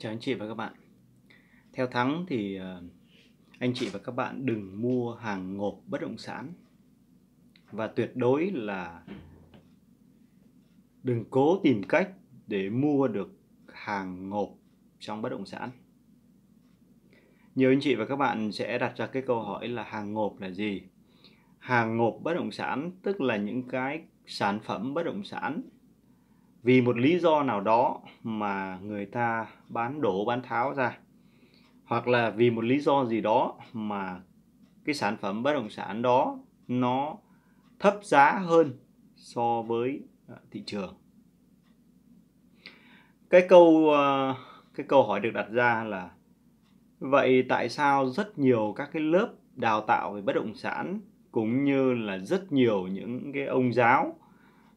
Chào anh chị và các bạn Theo Thắng thì ờ, anh chị và các bạn đừng mua hàng ngộp bất động sản Và tuyệt đối là đừng cố tìm cách để mua được hàng ngộp trong bất động sản Nhiều anh chị và các bạn sẽ đặt ra cái câu hỏi là hàng ngộp là gì? Hàng ngộp bất động sản tức là những cái sản phẩm bất động sản vì một lý do nào đó mà người ta bán đổ bán tháo ra hoặc là vì một lý do gì đó mà cái sản phẩm bất động sản đó nó thấp giá hơn so với à, thị trường cái câu à, cái câu hỏi được đặt ra là vậy tại sao rất nhiều các cái lớp đào tạo về bất động sản cũng như là rất nhiều những cái ông giáo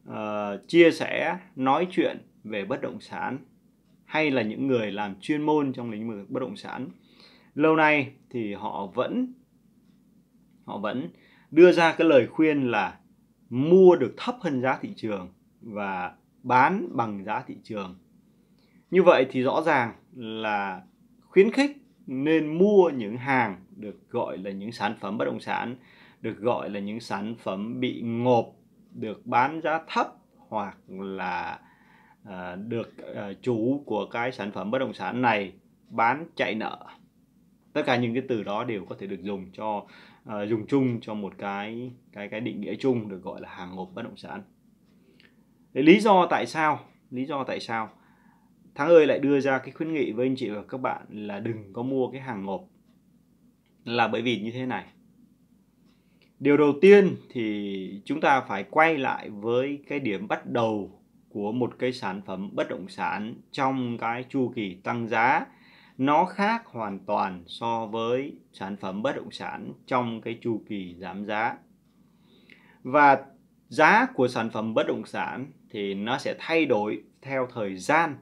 Ờ, chia sẻ nói chuyện về bất động sản hay là những người làm chuyên môn trong lĩnh vực bất động sản lâu nay thì họ vẫn họ vẫn đưa ra cái lời khuyên là mua được thấp hơn giá thị trường và bán bằng giá thị trường như vậy thì rõ ràng là khuyến khích nên mua những hàng được gọi là những sản phẩm bất động sản được gọi là những sản phẩm bị ngộp được bán giá thấp hoặc là à, được à, chủ của cái sản phẩm bất động sản này bán chạy nợ tất cả những cái từ đó đều có thể được dùng cho à, dùng chung cho một cái cái cái định nghĩa chung được gọi là hàng ngục bất động sản Đấy, lý do tại sao lý do tại sao tháng ơi lại đưa ra cái khuyến nghị với anh chị và các bạn là đừng có mua cái hàng ngộp là bởi vì như thế này điều đầu tiên thì chúng ta phải quay lại với cái điểm bắt đầu của một cái sản phẩm bất động sản trong cái chu kỳ tăng giá nó khác hoàn toàn so với sản phẩm bất động sản trong cái chu kỳ giảm giá và giá của sản phẩm bất động sản thì nó sẽ thay đổi theo thời gian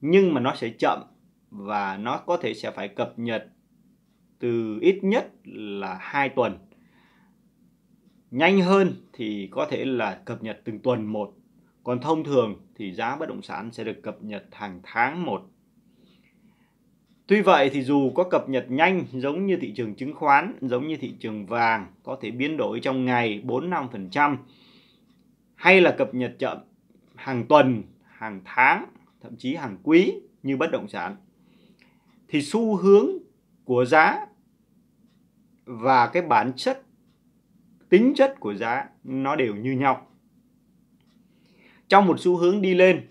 nhưng mà nó sẽ chậm và nó có thể sẽ phải cập nhật từ ít nhất là 2 tuần nhanh hơn thì có thể là cập nhật từng tuần một còn thông thường thì giá bất động sản sẽ được cập nhật hàng tháng một Tuy vậy thì dù có cập nhật nhanh giống như thị trường chứng khoán, giống như thị trường vàng có thể biến đổi trong ngày 4 trăm, hay là cập nhật chậm hàng tuần, hàng tháng, thậm chí hàng quý như bất động sản thì xu hướng của giá và cái bản chất tính chất của giá nó đều như nhau trong một xu hướng đi lên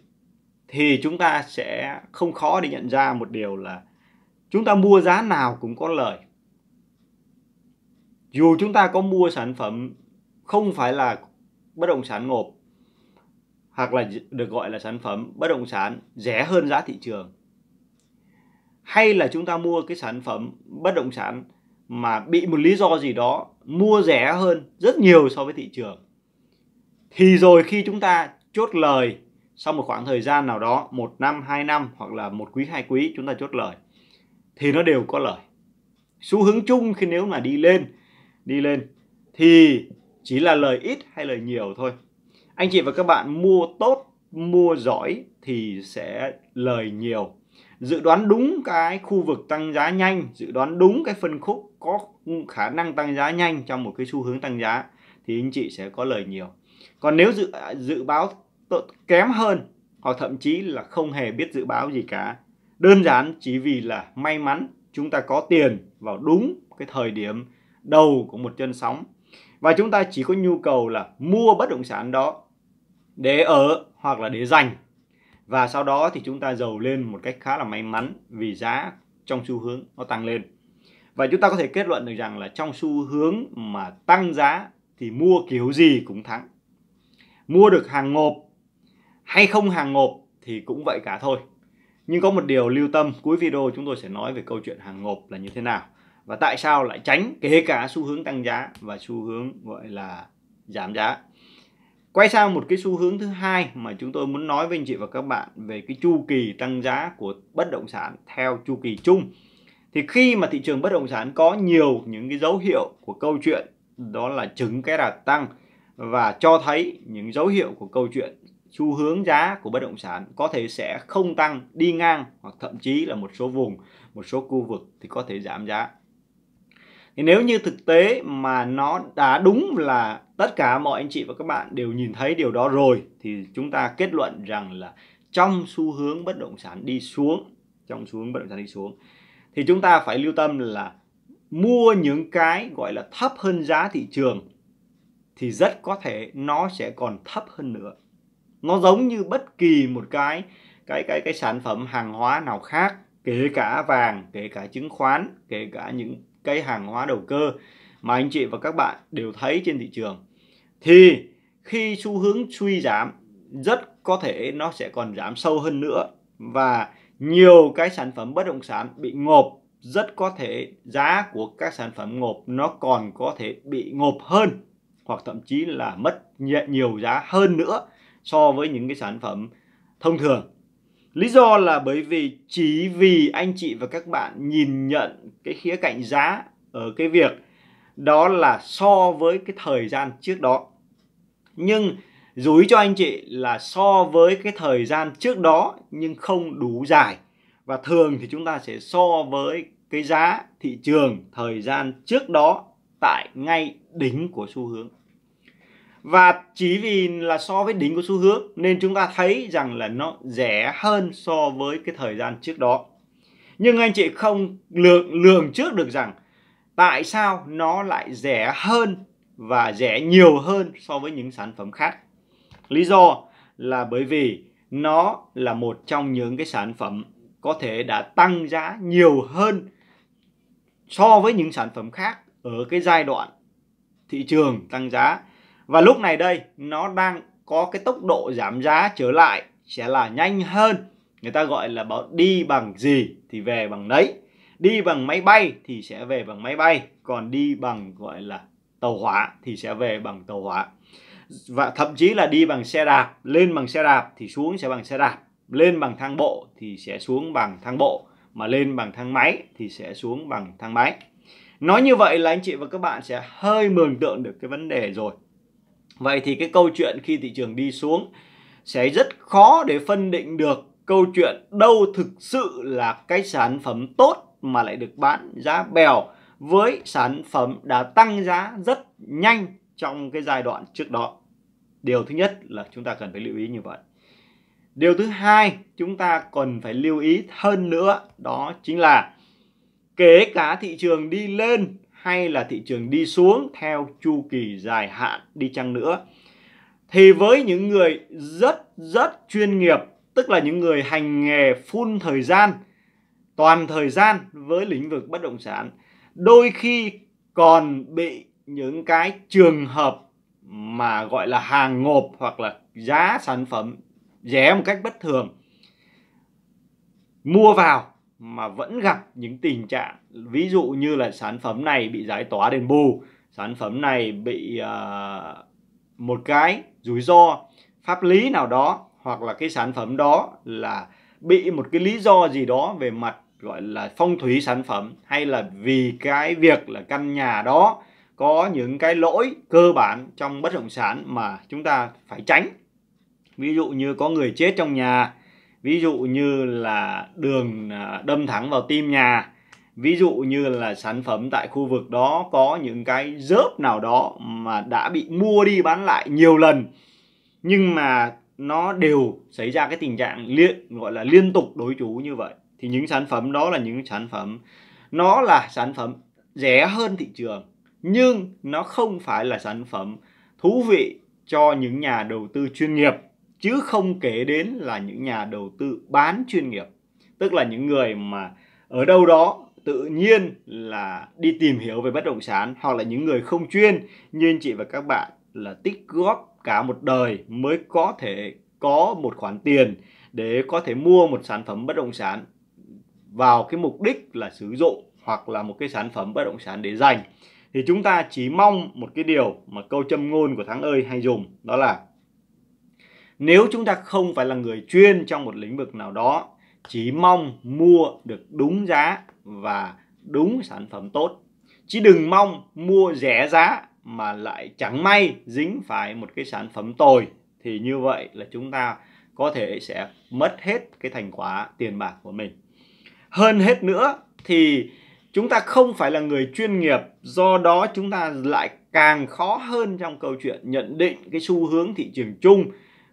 thì chúng ta sẽ không khó để nhận ra một điều là chúng ta mua giá nào cũng có lời dù chúng ta có mua sản phẩm không phải là bất động sản ngộp hoặc là được gọi là sản phẩm bất động sản rẻ hơn giá thị trường hay là chúng ta mua cái sản phẩm bất động sản mà bị một lý do gì đó mua rẻ hơn rất nhiều so với thị trường thì rồi khi chúng ta chốt lời sau một khoảng thời gian nào đó một năm hai năm hoặc là một quý hai quý chúng ta chốt lời thì nó đều có lời xu hướng chung khi nếu mà đi lên đi lên thì chỉ là lời ít hay lời nhiều thôi anh chị và các bạn mua tốt mua giỏi thì sẽ lời nhiều dự đoán đúng cái khu vực tăng giá nhanh dự đoán đúng cái phân khúc có khả năng tăng giá nhanh trong một cái xu hướng tăng giá thì anh chị sẽ có lời nhiều còn nếu dự dự báo kém hơn hoặc thậm chí là không hề biết dự báo gì cả đơn giản chỉ vì là may mắn chúng ta có tiền vào đúng cái thời điểm đầu của một chân sóng và chúng ta chỉ có nhu cầu là mua bất động sản đó để ở hoặc là để dành và sau đó thì chúng ta dầu lên một cách khá là may mắn vì giá trong xu hướng nó tăng lên và chúng ta có thể kết luận được rằng là trong xu hướng mà tăng giá thì mua kiểu gì cũng thắng mua được hàng ngộp hay không hàng ngộp thì cũng vậy cả thôi nhưng có một điều lưu tâm cuối video chúng tôi sẽ nói về câu chuyện hàng ngộp là như thế nào và tại sao lại tránh kể cả xu hướng tăng giá và xu hướng gọi là giảm giá Quay sang một cái xu hướng thứ hai mà chúng tôi muốn nói với anh chị và các bạn về cái chu kỳ tăng giá của bất động sản theo chu kỳ chung. Thì khi mà thị trường bất động sản có nhiều những cái dấu hiệu của câu chuyện đó là chứng cái đà tăng và cho thấy những dấu hiệu của câu chuyện xu hướng giá của bất động sản có thể sẽ không tăng đi ngang hoặc thậm chí là một số vùng, một số khu vực thì có thể giảm giá. Thì nếu như thực tế mà nó đã đúng là tất cả mọi anh chị và các bạn đều nhìn thấy điều đó rồi thì chúng ta kết luận rằng là trong xu hướng bất động sản đi xuống trong xu hướng bất động sản đi xuống thì chúng ta phải lưu tâm là mua những cái gọi là thấp hơn giá thị trường thì rất có thể nó sẽ còn thấp hơn nữa nó giống như bất kỳ một cái cái cái cái sản phẩm hàng hóa nào khác kể cả vàng kể cả chứng khoán kể cả những cái hàng hóa đầu cơ mà anh chị và các bạn đều thấy trên thị trường thì khi xu hướng suy giảm rất có thể nó sẽ còn giảm sâu hơn nữa và nhiều cái sản phẩm bất động sản bị ngộp rất có thể giá của các sản phẩm ngộp nó còn có thể bị ngộp hơn hoặc thậm chí là mất nhiều giá hơn nữa so với những cái sản phẩm thông thường lý do là bởi vì chỉ vì anh chị và các bạn nhìn nhận cái khía cạnh giá ở cái việc đó là so với cái thời gian trước đó nhưng rủi cho anh chị là so với cái thời gian trước đó nhưng không đủ dài và thường thì chúng ta sẽ so với cái giá thị trường thời gian trước đó tại ngay đỉnh của xu hướng và chỉ vì là so với đỉnh của xu hướng nên chúng ta thấy rằng là nó rẻ hơn so với cái thời gian trước đó nhưng anh chị không lường lường trước được rằng tại sao nó lại rẻ hơn và rẻ nhiều hơn so với những sản phẩm khác lý do là bởi vì nó là một trong những cái sản phẩm có thể đã tăng giá nhiều hơn so với những sản phẩm khác ở cái giai đoạn thị trường tăng giá và lúc này đây nó đang có cái tốc độ giảm giá trở lại sẽ là nhanh hơn người ta gọi là bảo đi bằng gì thì về bằng đấy đi bằng máy bay thì sẽ về bằng máy bay còn đi bằng gọi là tàu hỏa thì sẽ về bằng tàu hỏa và thậm chí là đi bằng xe đạp lên bằng xe đạp thì xuống sẽ bằng xe đạp lên bằng thang bộ thì sẽ xuống bằng thang bộ mà lên bằng thang máy thì sẽ xuống bằng thang máy nói như vậy là anh chị và các bạn sẽ hơi mường tượng được cái vấn đề rồi vậy thì cái câu chuyện khi thị trường đi xuống sẽ rất khó để phân định được câu chuyện đâu thực sự là cái sản phẩm tốt mà lại được bán giá bèo với sản phẩm đã tăng giá rất nhanh trong cái giai đoạn trước đó. Điều thứ nhất là chúng ta cần phải lưu ý như vậy. Điều thứ hai chúng ta cần phải lưu ý hơn nữa đó chính là kể cả thị trường đi lên hay là thị trường đi xuống theo chu kỳ dài hạn đi chăng nữa thì với những người rất rất chuyên nghiệp tức là những người hành nghề full thời gian toàn thời gian với lĩnh vực bất động sản đôi khi còn bị những cái trường hợp mà gọi là hàng ngộp hoặc là giá sản phẩm rẻ một cách bất thường mua vào mà vẫn gặp những tình trạng ví dụ như là sản phẩm này bị giải tỏa đền bù sản phẩm này bị uh, một cái rủi ro pháp lý nào đó hoặc là cái sản phẩm đó là bị một cái lý do gì đó về mặt gọi là phong thủy sản phẩm hay là vì cái việc là căn nhà đó có những cái lỗi cơ bản trong bất động sản mà chúng ta phải tránh ví dụ như có người chết trong nhà ví dụ như là đường à, đâm thẳng vào tim nhà ví dụ như là sản phẩm tại khu vực đó có những cái dớp nào đó mà đã bị mua đi bán lại nhiều lần nhưng mà nó đều xảy ra cái tình trạng liên gọi là liên tục đối chú như vậy thì những sản phẩm đó là những sản phẩm nó là sản phẩm rẻ hơn thị trường nhưng nó không phải là sản phẩm thú vị cho những nhà đầu tư chuyên nghiệp chứ không kể đến là những nhà đầu tư bán chuyên nghiệp tức là những người mà ở đâu đó tự nhiên là đi tìm hiểu về bất động sản hoặc là những người không chuyên như anh chị và các bạn là tích góp cả một đời mới có thể có một khoản tiền để có thể mua một sản phẩm bất động sản vào cái mục đích là sử dụng hoặc là một cái sản phẩm bất động sản để dành thì chúng ta chỉ mong một cái điều mà câu châm ngôn của Thắng ơi hay dùng đó là nếu chúng ta không phải là người chuyên trong một lĩnh vực nào đó chỉ mong mua được đúng giá và đúng sản phẩm tốt chứ đừng mong mua rẻ giá mà lại chẳng may dính phải một cái sản phẩm tồi thì như vậy là chúng ta có thể sẽ mất hết cái thành quả tiền bạc của mình hơn hết nữa thì chúng ta không phải là người chuyên nghiệp do đó chúng ta lại càng khó hơn trong câu chuyện nhận định cái xu hướng thị trường chung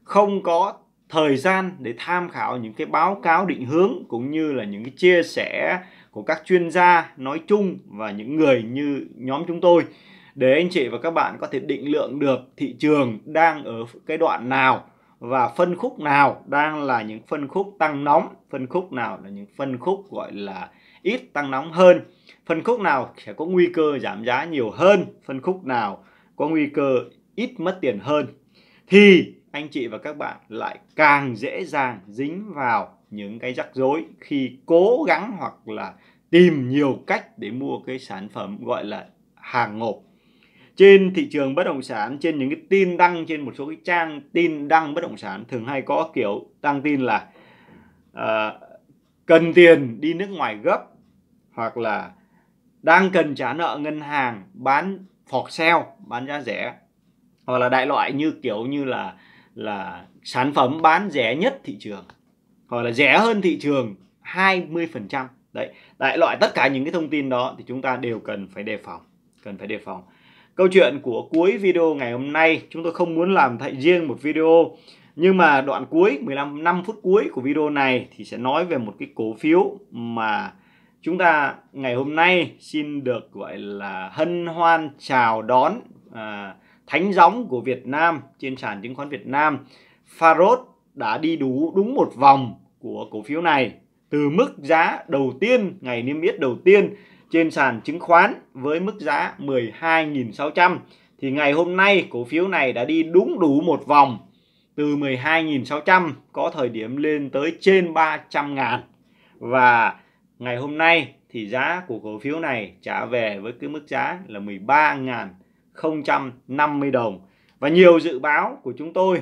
không có thời gian để tham khảo những cái báo cáo định hướng cũng như là những cái chia sẻ của các chuyên gia nói chung và những người như nhóm chúng tôi để anh chị và các bạn có thể định lượng được thị trường đang ở cái đoạn nào và phân khúc nào đang là những phân khúc tăng nóng phân khúc nào là những phân khúc gọi là ít tăng nóng hơn phân khúc nào sẽ có nguy cơ giảm giá nhiều hơn phân khúc nào có nguy cơ ít mất tiền hơn thì anh chị và các bạn lại càng dễ dàng dính vào những cái rắc rối khi cố gắng hoặc là tìm nhiều cách để mua cái sản phẩm gọi là hàng ngộp trên thị trường bất động sản trên những cái tin đăng trên một số cái trang tin đăng bất động sản thường hay có kiểu đăng tin là uh, cần tiền đi nước ngoài gấp hoặc là đang cần trả nợ ngân hàng bán phọt sale bán giá rẻ hoặc là đại loại như kiểu như là là sản phẩm bán rẻ nhất thị trường hoặc là rẻ hơn thị trường 20% đấy đại loại tất cả những cái thông tin đó thì chúng ta đều cần phải đề phòng cần phải đề phòng Câu chuyện của cuối video ngày hôm nay chúng tôi không muốn làm thay riêng một video nhưng mà đoạn cuối 15 5 phút cuối của video này thì sẽ nói về một cái cổ phiếu mà chúng ta ngày hôm nay xin được gọi là hân hoan chào đón à, thánh gióng của Việt Nam trên sàn chứng khoán Việt Nam. Farod đã đi đủ đúng một vòng của cổ phiếu này từ mức giá đầu tiên ngày niêm yết đầu tiên trên sàn chứng khoán với mức giá 12.600 thì ngày hôm nay cổ phiếu này đã đi đúng đủ một vòng từ 12.600 có thời điểm lên tới trên 300 000 và ngày hôm nay thì giá của cổ phiếu này trả về với cái mức giá là 13.050 đồng và nhiều dự báo của chúng tôi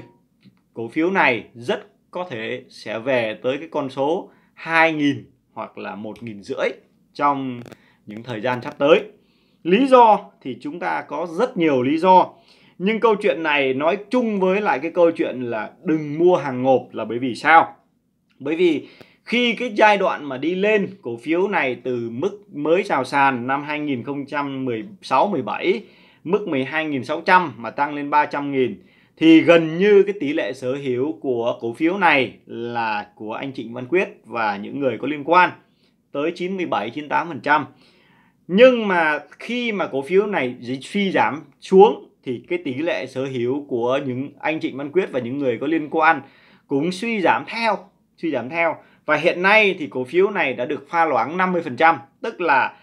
cổ phiếu này rất có thể sẽ về tới cái con số 2.000 hoặc là 1.500 trong những thời gian sắp tới. Lý do thì chúng ta có rất nhiều lý do. Nhưng câu chuyện này nói chung với lại cái câu chuyện là đừng mua hàng ngộp là bởi vì sao? Bởi vì khi cái giai đoạn mà đi lên cổ phiếu này từ mức mới chào sàn năm 2016-17 mức 12.600 mà tăng lên 300.000 thì gần như cái tỷ lệ sở hữu của cổ phiếu này là của anh Trịnh Văn Quyết và những người có liên quan tới 97 98% nhưng mà khi mà cổ phiếu này suy giảm xuống thì cái tỷ lệ sở hữu của những anh Trịnh Văn Quyết và những người có liên quan cũng suy giảm theo suy giảm theo và hiện nay thì cổ phiếu này đã được pha loãng 50% tức là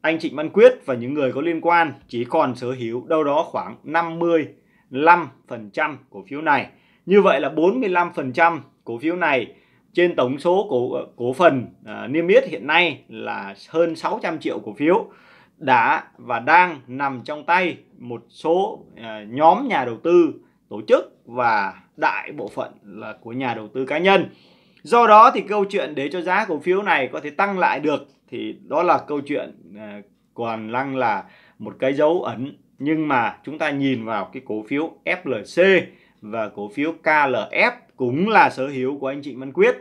anh Trịnh Văn Quyết và những người có liên quan chỉ còn sở hữu đâu đó khoảng 55% cổ phiếu này như vậy là 45% cổ phiếu này trên tổng số cổ cổ phần à, niêm yết hiện nay là hơn 600 triệu cổ phiếu đã và đang nằm trong tay một số à, nhóm nhà đầu tư tổ chức và đại bộ phận là của nhà đầu tư cá nhân. Do đó thì câu chuyện để cho giá cổ phiếu này có thể tăng lại được thì đó là câu chuyện à, còn lăng là một cái dấu ẩn nhưng mà chúng ta nhìn vào cái cổ phiếu FLC và cổ phiếu KLF cũng là sở hữu của anh Trịnh Văn Quyết.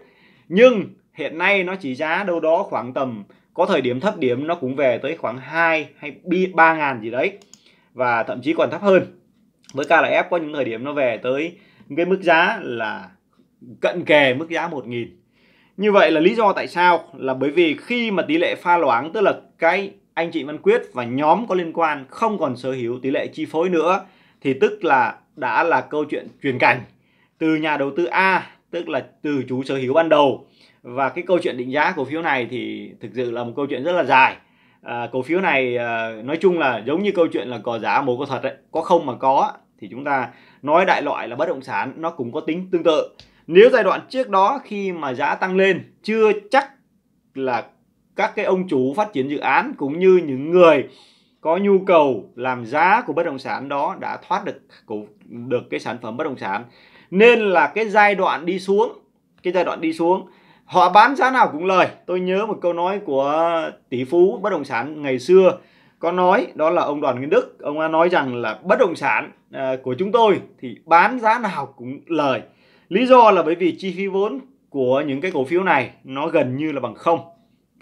Nhưng hiện nay nó chỉ giá đâu đó khoảng tầm có thời điểm thấp điểm nó cũng về tới khoảng 2 hay 3 ngàn gì đấy và thậm chí còn thấp hơn. Với KLF có những thời điểm nó về tới cái mức giá là cận kề mức giá 1 nghìn Như vậy là lý do tại sao? Là bởi vì khi mà tỷ lệ pha loãng tức là cái anh chị Văn Quyết và nhóm có liên quan không còn sở hữu tỷ lệ chi phối nữa thì tức là đã là câu chuyện truyền cảnh từ nhà đầu tư A tức là từ chủ sở hữu ban đầu và cái câu chuyện định giá cổ phiếu này thì thực sự là một câu chuyện rất là dài à, cổ phiếu này à, nói chung là giống như câu chuyện là cò giá mổ có thật đấy có không mà có thì chúng ta nói đại loại là bất động sản nó cũng có tính tương tự nếu giai đoạn trước đó khi mà giá tăng lên chưa chắc là các cái ông chủ phát triển dự án cũng như những người có nhu cầu làm giá của bất động sản đó đã thoát được của, được cái sản phẩm bất động sản nên là cái giai đoạn đi xuống cái giai đoạn đi xuống họ bán giá nào cũng lời tôi nhớ một câu nói của tỷ phú bất động sản ngày xưa có nói đó là ông Đoàn Nguyên Đức ông nói rằng là bất động sản à, của chúng tôi thì bán giá nào cũng lời lý do là bởi vì chi phí vốn của những cái cổ phiếu này nó gần như là bằng không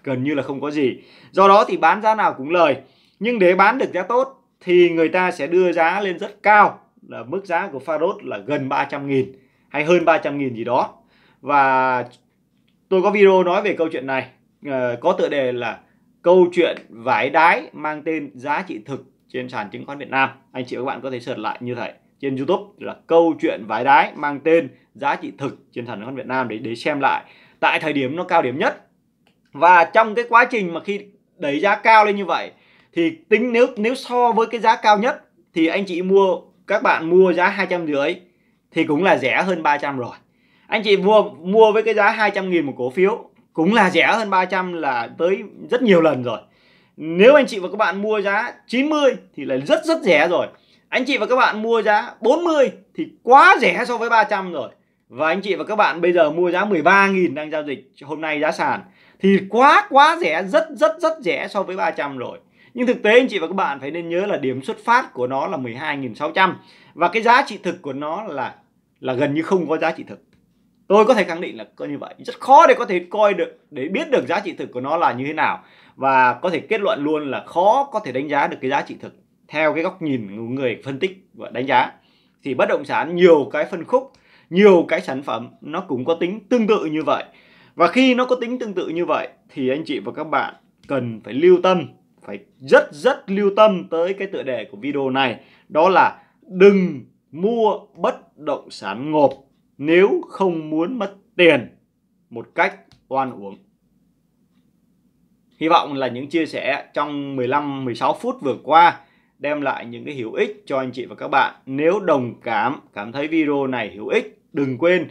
gần như là không có gì do đó thì bán giá nào cũng lời nhưng để bán được giá tốt thì người ta sẽ đưa giá lên rất cao là mức giá của Farod là gần 300 nghìn hay hơn 300 nghìn gì đó và tôi có video nói về câu chuyện này ờ, có tựa đề là câu chuyện vải đái mang tên giá trị thực trên sàn chứng khoán Việt Nam anh chị và các bạn có thể search lại như vậy trên YouTube là câu chuyện vải đái mang tên giá trị thực trên sàn chứng khoán Việt Nam để để xem lại tại thời điểm nó cao điểm nhất và trong cái quá trình mà khi đẩy giá cao lên như vậy thì tính nếu nếu so với cái giá cao nhất thì anh chị mua các bạn mua giá 200 rưỡi thì cũng là rẻ hơn 300 rồi anh chị mua mua với cái giá 200 nghìn một cổ phiếu cũng là rẻ hơn 300 là tới rất nhiều lần rồi nếu anh chị và các bạn mua giá 90 thì là rất rất rẻ rồi anh chị và các bạn mua giá 40 thì quá rẻ so với 300 rồi và anh chị và các bạn bây giờ mua giá 13.000 đang giao dịch hôm nay giá sàn thì quá quá rẻ rất rất rất rẻ so với 300 rồi nhưng thực tế anh chị và các bạn phải nên nhớ là điểm xuất phát của nó là 12.600 và cái giá trị thực của nó là là gần như không có giá trị thực. Tôi có thể khẳng định là coi như vậy. Rất khó để có thể coi được để biết được giá trị thực của nó là như thế nào và có thể kết luận luôn là khó có thể đánh giá được cái giá trị thực theo cái góc nhìn của người phân tích và đánh giá. Thì bất động sản nhiều cái phân khúc, nhiều cái sản phẩm nó cũng có tính tương tự như vậy. Và khi nó có tính tương tự như vậy thì anh chị và các bạn cần phải lưu tâm phải rất rất lưu tâm tới cái tựa đề của video này đó là đừng mua bất động sản ngộp nếu không muốn mất tiền một cách oan uổng. Hy vọng là những chia sẻ trong 15-16 phút vừa qua đem lại những cái hữu ích cho anh chị và các bạn. Nếu đồng cảm, cảm thấy video này hữu ích, đừng quên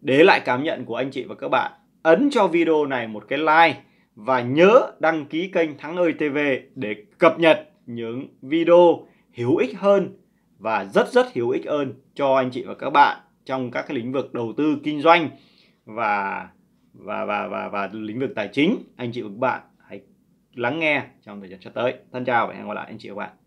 để lại cảm nhận của anh chị và các bạn. Ấn cho video này một cái like và nhớ đăng ký kênh Thắng ơi TV để cập nhật những video hữu ích hơn và rất rất hữu ích hơn cho anh chị và các bạn trong các cái lĩnh vực đầu tư kinh doanh và và và và và lĩnh vực tài chính anh chị và các bạn hãy lắng nghe trong thời gian sắp tới. Thân chào và hẹn gặp lại anh chị và các bạn.